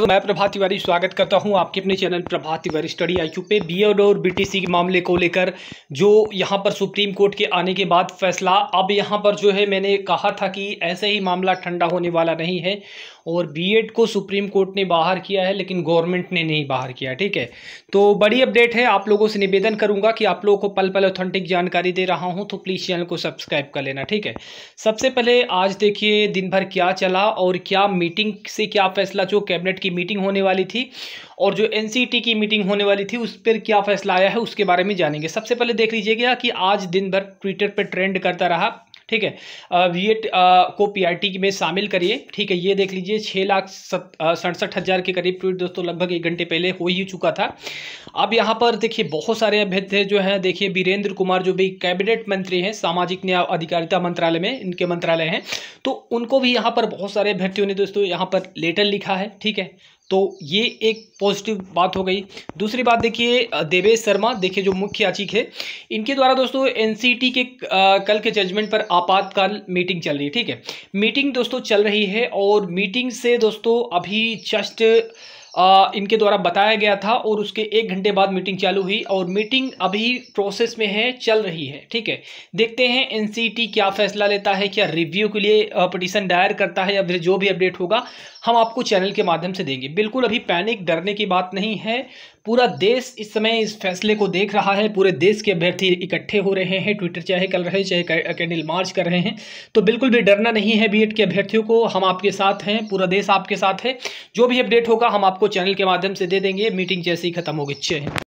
तो मैं प्रभात तिवारी स्वागत करता हूं आपके अपने channel Prabhat Tiwari study IQ पे बीएड और बीटीसी के मामले को लेकर जो यहां पर सुप्रीम कोर्ट के आने के बाद फैसला अब यहां पर जो है मैंने कहा था कि ऐसे ही मामला ठंडा होने वाला नहीं है और बीएड को सुप्रीम कोर्ट ने बाहर किया है लेकिन गवर्नमेंट ने नहीं बाहर किया ठीक है तो बड़ी अपडेट है आप लोगों से निवेदन करूंगा कि आप लोगों को पल पल ऑथेंटिक जानकारी दे रहा हूं तो प्लीज़ चैनल को सब्सक्राइब कर लेना ठीक है सबसे पहले आज देखिए दिन भर क्या चला और क्या मीटिंग से क्या फैसला जो कैबिनेट की की मीटिंग होने वाली थी और जो एन की मीटिंग होने वाली थी उस पर क्या फैसला आया है उसके बारे में जानेंगे सबसे पहले देख लीजिएगा कि आज दिन भर ट्विटर पर ट्रेंड करता रहा ठीक है एट को पीआरटी में शामिल करिए ठीक है ये देख लीजिए छः लाख सड़सठ हज़ार के करीब ट्वीट दोस्तों लगभग एक घंटे पहले हो ही चुका था अब यहाँ पर देखिए बहुत सारे अभ्यर्थी जो हैं देखिए वीरेंद्र कुमार जो भी कैबिनेट मंत्री हैं सामाजिक न्याय अधिकारिता मंत्रालय में इनके मंत्रालय हैं तो उनको भी यहाँ पर बहुत सारे अभ्यर्थियों ने दोस्तों यहाँ पर लेटर लिखा है ठीक है तो ये एक पॉजिटिव बात हो गई दूसरी बात देखिए देवेश शर्मा देखिए जो मुख्य याचिक है इनके द्वारा दोस्तों एनसीटी के कल के जजमेंट पर आपातकाल मीटिंग चल रही है ठीक है मीटिंग दोस्तों चल रही है और मीटिंग से दोस्तों अभी जस्ट आ, इनके द्वारा बताया गया था और उसके एक घंटे बाद मीटिंग चालू हुई और मीटिंग अभी प्रोसेस में है चल रही है ठीक है देखते हैं एनसीटी क्या फैसला लेता है क्या रिव्यू के लिए पटिशन दायर करता है या फिर जो भी अपडेट होगा हम आपको चैनल के माध्यम से देंगे बिल्कुल अभी पैनिक डरने की बात नहीं है पूरा देश इस समय इस फैसले को देख रहा है पूरे देश के अभ्यर्थी इकट्ठे हो रहे हैं ट्विटर चाहे कर रहे हैं चाहे कैंडल मार्च कर रहे हैं तो बिल्कुल भी डरना नहीं है बीएड के अभ्यर्थियों को हम आपके साथ हैं पूरा देश आपके साथ है जो भी अपडेट होगा हम आपको आपको चैनल के माध्यम से दे देंगे मीटिंग जैसे ही खत्म होगी गई हिंद